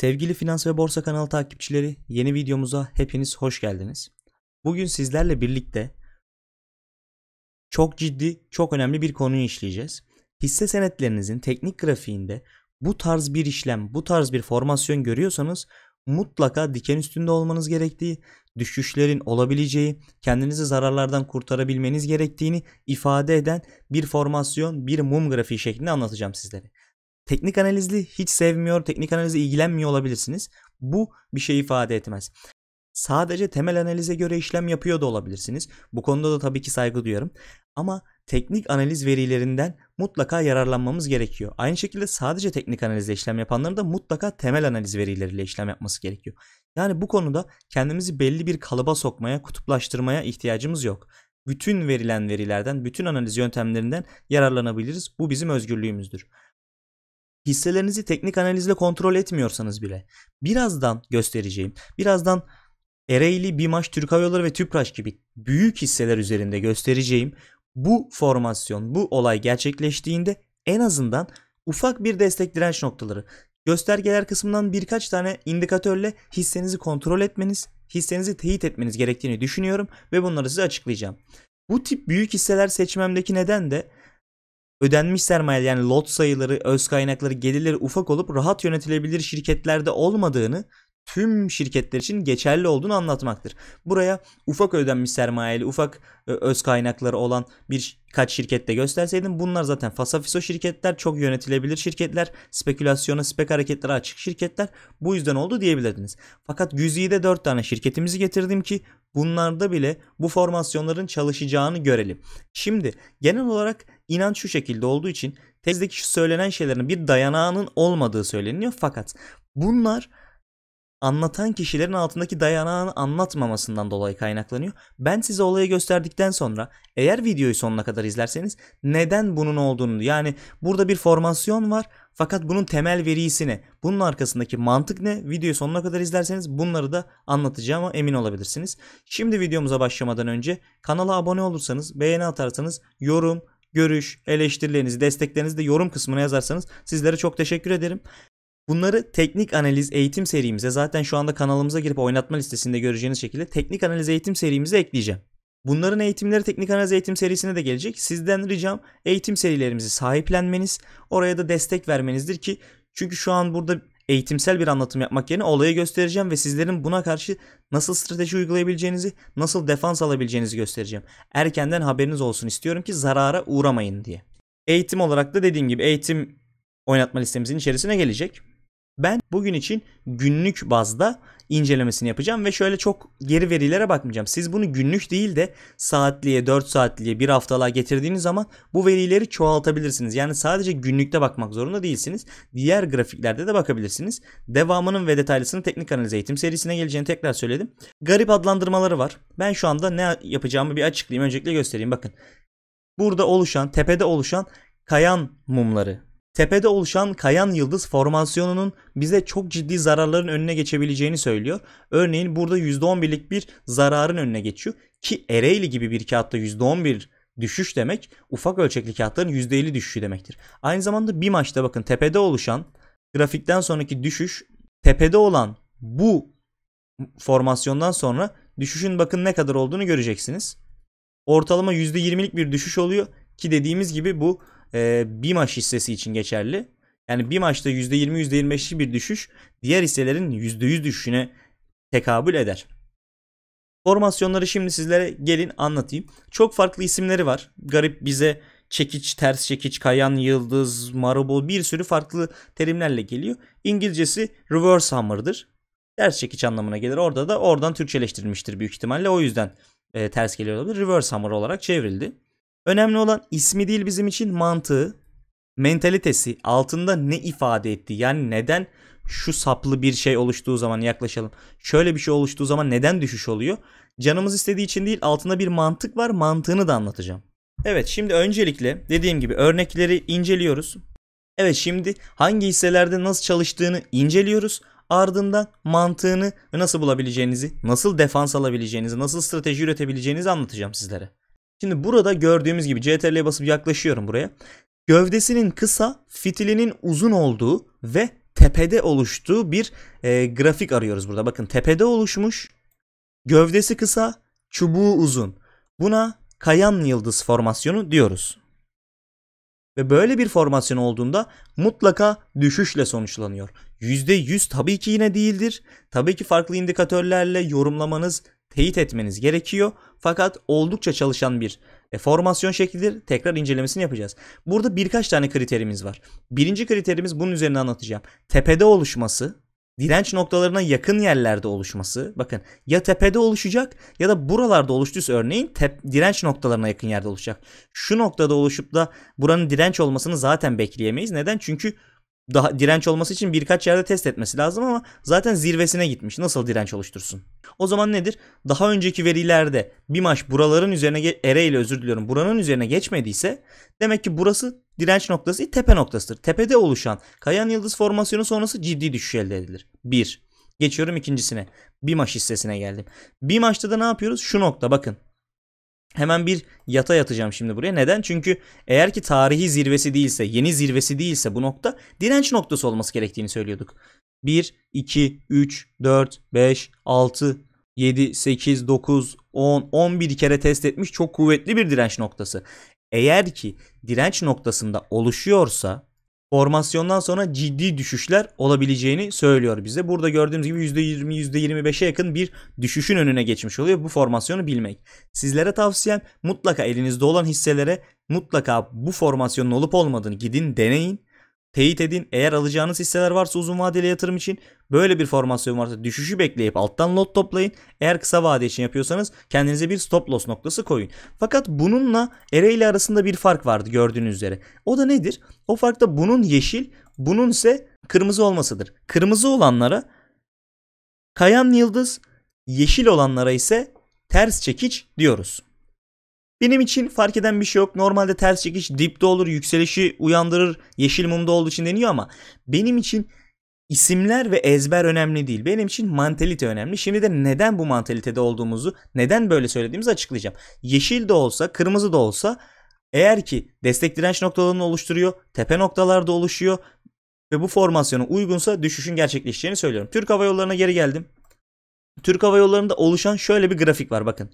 Sevgili Finans ve Borsa kanalı takipçileri, yeni videomuza hepiniz hoş geldiniz. Bugün sizlerle birlikte çok ciddi, çok önemli bir konuyu işleyeceğiz. Hisse senetlerinizin teknik grafiğinde bu tarz bir işlem, bu tarz bir formasyon görüyorsanız mutlaka diken üstünde olmanız gerektiği, düşüşlerin olabileceği, kendinizi zararlardan kurtarabilmeniz gerektiğini ifade eden bir formasyon, bir mum grafiği şeklinde anlatacağım sizlere. Teknik analizli hiç sevmiyor, teknik analize ilgilenmiyor olabilirsiniz. Bu bir şey ifade etmez. Sadece temel analize göre işlem yapıyor da olabilirsiniz. Bu konuda da tabii ki saygı duyuyorum. Ama teknik analiz verilerinden mutlaka yararlanmamız gerekiyor. Aynı şekilde sadece teknik analizle işlem yapanların da mutlaka temel analiz verileriyle işlem yapması gerekiyor. Yani bu konuda kendimizi belli bir kalıba sokmaya, kutuplaştırmaya ihtiyacımız yok. Bütün verilen verilerden, bütün analiz yöntemlerinden yararlanabiliriz. Bu bizim özgürlüğümüzdür hisselerinizi teknik analizle kontrol etmiyorsanız bile birazdan göstereceğim. Birazdan Ereğli, Bimaş, Türk Hava Yolları ve Tüpraş gibi büyük hisseler üzerinde göstereceğim. Bu formasyon, bu olay gerçekleştiğinde en azından ufak bir destek direnç noktaları göstergeler kısmından birkaç tane indikatörle hissenizi kontrol etmeniz, hissenizi teyit etmeniz gerektiğini düşünüyorum ve bunları size açıklayacağım. Bu tip büyük hisseler seçmemdeki neden de Ödenmiş sermaye yani lot sayıları, öz kaynakları, gelirleri ufak olup rahat yönetilebilir şirketlerde olmadığını tüm şirketler için geçerli olduğunu anlatmaktır. Buraya ufak ödenmiş sermayeli, ufak e, öz kaynakları olan birkaç şirkette gösterseydim bunlar zaten fasafiso şirketler, çok yönetilebilir şirketler, spekülasyona, spek hareketlere açık şirketler bu yüzden oldu diyebilirdiniz. Fakat güzide 4 tane şirketimizi getirdim ki bunlarda bile bu formasyonların çalışacağını görelim. Şimdi genel olarak İnanç şu şekilde olduğu için tezdeki şu söylenen şeylerin bir dayanağının olmadığı söyleniyor. Fakat bunlar anlatan kişilerin altındaki dayanağını anlatmamasından dolayı kaynaklanıyor. Ben size olayı gösterdikten sonra eğer videoyu sonuna kadar izlerseniz neden bunun olduğunu yani burada bir formasyon var fakat bunun temel verisi ne? Bunun arkasındaki mantık ne? Videoyu sonuna kadar izlerseniz bunları da anlatacağıma emin olabilirsiniz. Şimdi videomuza başlamadan önce kanala abone olursanız, beğeni atarsanız, yorum, görüş, eleştirilerinizi, desteklerinizi de yorum kısmına yazarsanız sizlere çok teşekkür ederim. Bunları teknik analiz eğitim serimize zaten şu anda kanalımıza girip oynatma listesinde göreceğiniz şekilde teknik analiz eğitim serimize ekleyeceğim. Bunların eğitimleri teknik analiz eğitim serisine de gelecek. Sizden ricam eğitim serilerimizi sahiplenmeniz, oraya da destek vermenizdir ki çünkü şu an burada eğitimsel bir anlatım yapmak yerine olayı göstereceğim ve sizlerin buna karşı nasıl strateji uygulayabileceğinizi, nasıl defans alabileceğinizi göstereceğim. Erkenden haberiniz olsun istiyorum ki zarara uğramayın diye. Eğitim olarak da dediğim gibi eğitim oynatma listemizin içerisine gelecek. Ben bugün için günlük bazda incelemesini yapacağım ve şöyle çok geri verilere bakmayacağım. Siz bunu günlük değil de saatliğe, 4 saatliğe, 1 haftalığa getirdiğiniz zaman bu verileri çoğaltabilirsiniz. Yani sadece günlükte bakmak zorunda değilsiniz. Diğer grafiklerde de bakabilirsiniz. Devamının ve detaylısının teknik analiz eğitim serisine geleceğini tekrar söyledim. Garip adlandırmaları var. Ben şu anda ne yapacağımı bir açıklayayım. Öncelikle göstereyim. Bakın. Burada oluşan, tepede oluşan kayan mumları tepede oluşan kayan yıldız formasyonunun bize çok ciddi zararların önüne geçebileceğini söylüyor. Örneğin burada %11'lik bir zararın önüne geçiyor ki Ereğli gibi bir kağıtta %11 düşüş demek ufak ölçekli kağıtların %50 düşüşü demektir. Aynı zamanda bir maçta bakın tepede oluşan grafikten sonraki düşüş tepede olan bu formasyondan sonra düşüşün bakın ne kadar olduğunu göreceksiniz. Ortalama %20'lik bir düşüş oluyor ki dediğimiz gibi bu e, bir maç hissesi için geçerli. Yani bir maçta %20 25'li bir düşüş diğer hisselerin %100 düşüşüne tekabül eder. Formasyonları şimdi sizlere gelin anlatayım. Çok farklı isimleri var. Garip bize çekiç, ters çekiç, kayan, yıldız, marabol bir sürü farklı terimlerle geliyor. İngilizcesi reverse hammer'dır. Ters çekiç anlamına gelir. Orada da oradan Türkçeleştirilmiştir büyük ihtimalle. O yüzden e, ters geliyor olabilir. Reverse hammer olarak çevrildi. Önemli olan ismi değil bizim için mantığı, mentalitesi altında ne ifade etti? Yani neden şu saplı bir şey oluştuğu zaman yaklaşalım. Şöyle bir şey oluştuğu zaman neden düşüş oluyor? Canımız istediği için değil altında bir mantık var mantığını da anlatacağım. Evet şimdi öncelikle dediğim gibi örnekleri inceliyoruz. Evet şimdi hangi hisselerde nasıl çalıştığını inceliyoruz. Ardından mantığını nasıl bulabileceğinizi, nasıl defans alabileceğinizi, nasıl strateji üretebileceğinizi anlatacağım sizlere. Şimdi burada gördüğümüz gibi CTRL'ye basıp yaklaşıyorum buraya. Gövdesinin kısa, fitilinin uzun olduğu ve tepede oluştuğu bir e, grafik arıyoruz burada. Bakın tepede oluşmuş, gövdesi kısa, çubuğu uzun. Buna kayan yıldız formasyonu diyoruz. Ve böyle bir formasyon olduğunda mutlaka düşüşle sonuçlanıyor. %100 tabii ki yine değildir. Tabii ki farklı indikatörlerle yorumlamanız teyit etmeniz gerekiyor. Fakat oldukça çalışan bir e, formasyon şeklidir. Tekrar incelemesini yapacağız. Burada birkaç tane kriterimiz var. Birinci kriterimiz bunun üzerine anlatacağım. Tepede oluşması, direnç noktalarına yakın yerlerde oluşması. Bakın ya tepede oluşacak ya da buralarda oluştuysa örneğin tep, direnç noktalarına yakın yerde oluşacak. Şu noktada oluşup da buranın direnç olmasını zaten bekleyemeyiz. Neden? Çünkü daha direnç olması için birkaç yerde test etmesi lazım ama zaten zirvesine gitmiş. Nasıl direnç oluştursun? O zaman nedir? Daha önceki verilerde bir maç buraların üzerine ereyle özür diliyorum. Buranın üzerine geçmediyse demek ki burası direnç noktası tepe noktasıdır. Tepede oluşan kayan yıldız formasyonu sonrası ciddi düşüş elde edilir. 1. Geçiyorum ikincisine. Bir maç hissesine geldim. Bir maçta da ne yapıyoruz? Şu nokta bakın. Hemen bir yata yatacağım şimdi buraya. Neden? Çünkü eğer ki tarihi zirvesi değilse, yeni zirvesi değilse bu nokta direnç noktası olması gerektiğini söylüyorduk. 1, 2, 3, 4, 5, 6, 7, 8, 9, 10, 11 kere test etmiş çok kuvvetli bir direnç noktası. Eğer ki direnç noktasında oluşuyorsa formasyondan sonra ciddi düşüşler olabileceğini söylüyor bize. Burada gördüğümüz gibi %20 %25'e yakın bir düşüşün önüne geçmiş oluyor bu formasyonu bilmek. Sizlere tavsiyem mutlaka elinizde olan hisselere mutlaka bu formasyonun olup olmadığını gidin deneyin teyit edin. Eğer alacağınız hisseler varsa uzun vadeli yatırım için böyle bir formasyon varsa düşüşü bekleyip alttan lot toplayın. Eğer kısa vade için yapıyorsanız kendinize bir stop loss noktası koyun. Fakat bununla ere ile arasında bir fark vardı gördüğünüz üzere. O da nedir? O farkta bunun yeşil, bunun ise kırmızı olmasıdır. Kırmızı olanlara kayan yıldız, yeşil olanlara ise ters çekiç diyoruz. Benim için fark eden bir şey yok. Normalde ters çekiş dipte olur, yükselişi uyandırır. Yeşil mumda olduğu için deniyor ama benim için isimler ve ezber önemli değil. Benim için mantalite önemli. Şimdi de neden bu mantalitede olduğumuzu, neden böyle söylediğimizi açıklayacağım. Yeşil de olsa, kırmızı da olsa eğer ki destek direnç noktalarını oluşturuyor, tepe noktalarda oluşuyor ve bu formasyona uygunsa düşüşün gerçekleşeceğini söylüyorum. Türk Hava Yolları'na geri geldim. Türk Hava Yolları'nda oluşan şöyle bir grafik var bakın.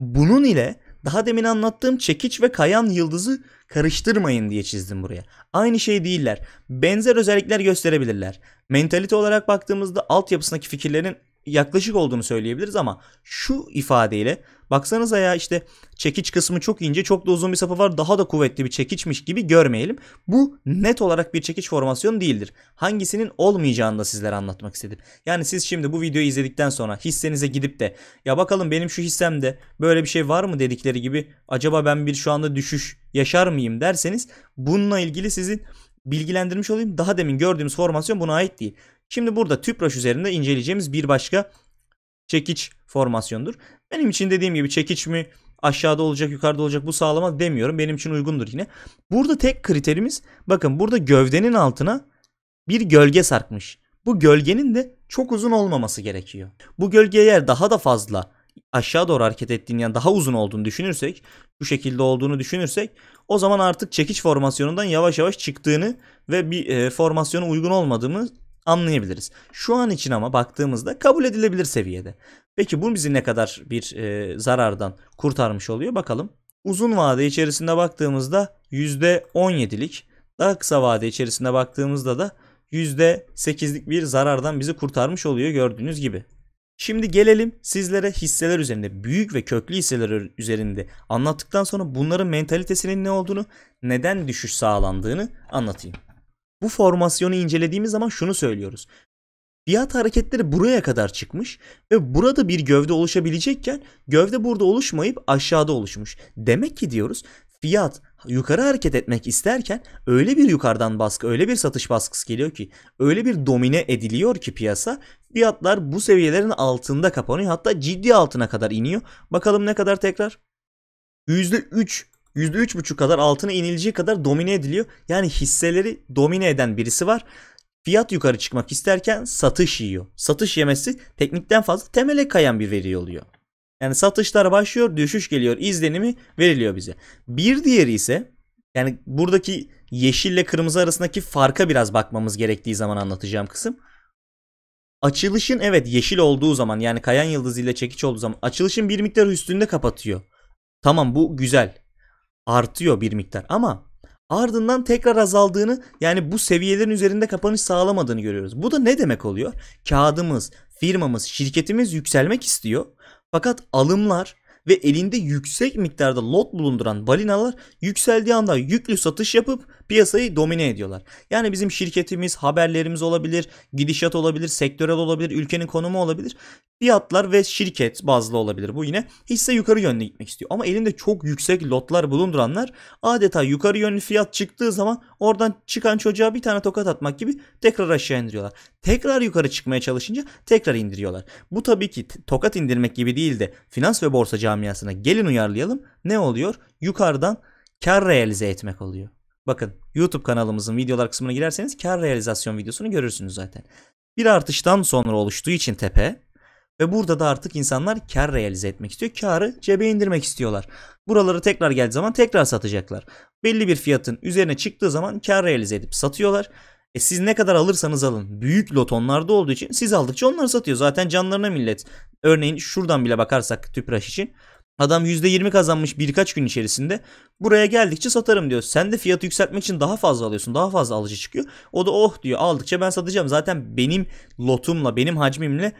Bunun ile daha demin anlattığım çekiç ve kayan yıldızı karıştırmayın diye çizdim buraya. Aynı şey değiller. Benzer özellikler gösterebilirler. Mentalite olarak baktığımızda altyapısındaki fikirlerin yaklaşık olduğunu söyleyebiliriz ama şu ifadeyle baksanıza ya işte çekiç kısmı çok ince çok da uzun bir sapı var daha da kuvvetli bir çekiçmiş gibi görmeyelim. Bu net olarak bir çekiç formasyon değildir. Hangisinin olmayacağını da sizlere anlatmak istedim. Yani siz şimdi bu videoyu izledikten sonra hissenize gidip de ya bakalım benim şu hissemde böyle bir şey var mı dedikleri gibi acaba ben bir şu anda düşüş yaşar mıyım derseniz bununla ilgili sizin bilgilendirmiş olayım. Daha demin gördüğümüz formasyon buna ait değil. Şimdi burada tüpraş üzerinde inceleyeceğimiz bir başka çekiç formasyondur. Benim için dediğim gibi çekiç mi aşağıda olacak yukarıda olacak bu sağlama demiyorum. Benim için uygundur yine. Burada tek kriterimiz bakın burada gövdenin altına bir gölge sarkmış. Bu gölgenin de çok uzun olmaması gerekiyor. Bu gölge eğer daha da fazla aşağı doğru hareket ettiğini yani daha uzun olduğunu düşünürsek bu şekilde olduğunu düşünürsek o zaman artık çekiç formasyonundan yavaş yavaş çıktığını ve bir e, formasyona uygun olmadığımı anlayabiliriz. Şu an için ama baktığımızda kabul edilebilir seviyede. Peki bu bizi ne kadar bir e, zarardan kurtarmış oluyor bakalım. Uzun vade içerisinde baktığımızda %17'lik, daha kısa vade içerisinde baktığımızda da %8'lik bir zarardan bizi kurtarmış oluyor gördüğünüz gibi. Şimdi gelelim sizlere hisseler üzerinde, büyük ve köklü hisseler üzerinde anlattıktan sonra bunların mentalitesinin ne olduğunu, neden düşüş sağlandığını anlatayım bu formasyonu incelediğimiz zaman şunu söylüyoruz. Fiyat hareketleri buraya kadar çıkmış ve burada bir gövde oluşabilecekken gövde burada oluşmayıp aşağıda oluşmuş. Demek ki diyoruz fiyat yukarı hareket etmek isterken öyle bir yukarıdan baskı, öyle bir satış baskısı geliyor ki, öyle bir domine ediliyor ki piyasa, fiyatlar bu seviyelerin altında kapanıyor. Hatta ciddi altına kadar iniyor. Bakalım ne kadar tekrar? %3 %3,5 kadar altına inileceği kadar domine ediliyor. Yani hisseleri domine eden birisi var. Fiyat yukarı çıkmak isterken satış yiyor. Satış yemesi teknikten fazla temele kayan bir veri oluyor. Yani satışlar başlıyor, düşüş geliyor, izlenimi veriliyor bize. Bir diğeri ise yani buradaki yeşille kırmızı arasındaki farka biraz bakmamız gerektiği zaman anlatacağım kısım. Açılışın evet yeşil olduğu zaman yani kayan yıldız ile çekiç olduğu zaman açılışın bir miktar üstünde kapatıyor. Tamam bu güzel artıyor bir miktar ama ardından tekrar azaldığını yani bu seviyelerin üzerinde kapanış sağlamadığını görüyoruz. Bu da ne demek oluyor? Kağıdımız, firmamız, şirketimiz yükselmek istiyor. Fakat alımlar ve elinde yüksek miktarda lot bulunduran balinalar yükseldiği anda yüklü satış yapıp piyasayı domine ediyorlar. Yani bizim şirketimiz, haberlerimiz olabilir, gidişat olabilir, sektörel olabilir, ülkenin konumu olabilir. Fiyatlar ve şirket bazlı olabilir bu yine. Hisse yukarı yönlü gitmek istiyor. Ama elinde çok yüksek lotlar bulunduranlar adeta yukarı yönlü fiyat çıktığı zaman oradan çıkan çocuğa bir tane tokat atmak gibi tekrar aşağı indiriyorlar. Tekrar yukarı çıkmaya çalışınca tekrar indiriyorlar. Bu tabii ki tokat indirmek gibi değil de finans ve borsa camiasına gelin uyarlayalım. Ne oluyor? Yukarıdan kar realize etmek oluyor. Bakın YouTube kanalımızın videolar kısmına girerseniz kar realizasyon videosunu görürsünüz zaten. Bir artıştan sonra oluştuğu için tepe ve burada da artık insanlar kar realize etmek istiyor. Karı cebe indirmek istiyorlar. Buraları tekrar geldiği zaman tekrar satacaklar. Belli bir fiyatın üzerine çıktığı zaman kar realize edip satıyorlar. E siz ne kadar alırsanız alın. Büyük lot onlarda olduğu için siz aldıkça onları satıyor. Zaten canlarına millet. Örneğin şuradan bile bakarsak tüpraş için. Adam %20 kazanmış birkaç gün içerisinde. Buraya geldikçe satarım diyor. Sen de fiyatı yükseltmek için daha fazla alıyorsun. Daha fazla alıcı çıkıyor. O da oh diyor aldıkça ben satacağım. Zaten benim lotumla benim hacmimle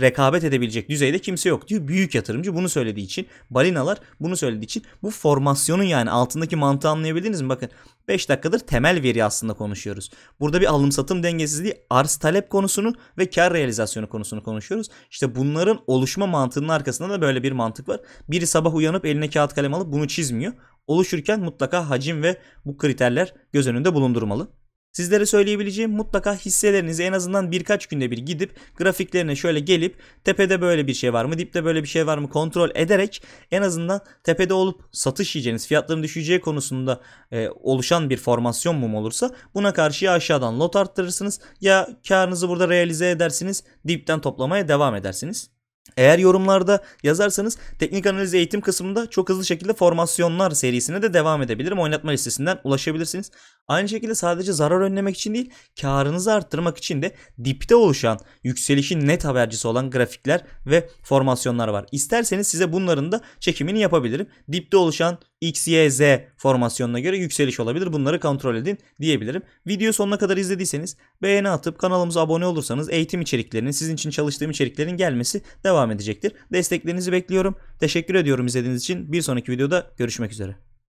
rekabet edebilecek düzeyde kimse yok diyor. Büyük yatırımcı bunu söylediği için, balinalar bunu söylediği için bu formasyonun yani altındaki mantığı anlayabildiniz mi? Bakın 5 dakikadır temel veri aslında konuşuyoruz. Burada bir alım satım dengesizliği, arz talep konusunu ve kar realizasyonu konusunu konuşuyoruz. İşte bunların oluşma mantığının arkasında da böyle bir mantık var. Biri sabah uyanıp eline kağıt kalem alıp bunu çizmiyor. Oluşurken mutlaka hacim ve bu kriterler göz önünde bulundurmalı. Sizlere söyleyebileceğim mutlaka hisselerinizi en azından birkaç günde bir gidip grafiklerine şöyle gelip tepede böyle bir şey var mı dipte böyle bir şey var mı kontrol ederek en azından tepede olup satış yiyeceğiniz fiyatların düşeceği konusunda e, oluşan bir formasyon mum olursa buna karşı ya aşağıdan lot arttırırsınız ya karınızı burada realize edersiniz dipten toplamaya devam edersiniz. Eğer yorumlarda yazarsanız teknik analiz eğitim kısmında çok hızlı şekilde formasyonlar serisine de devam edebilirim. Oynatma listesinden ulaşabilirsiniz. Aynı şekilde sadece zarar önlemek için değil karınızı arttırmak için de dipte oluşan yükselişin net habercisi olan grafikler ve formasyonlar var. İsterseniz size bunların da çekimini yapabilirim. Dipte oluşan XYZ formasyonuna göre yükseliş olabilir. Bunları kontrol edin diyebilirim. Video sonuna kadar izlediyseniz beğeni atıp kanalımıza abone olursanız eğitim içeriklerinin, sizin için çalıştığım içeriklerin gelmesi devam edecektir. Desteklerinizi bekliyorum. Teşekkür ediyorum izlediğiniz için. Bir sonraki videoda görüşmek üzere.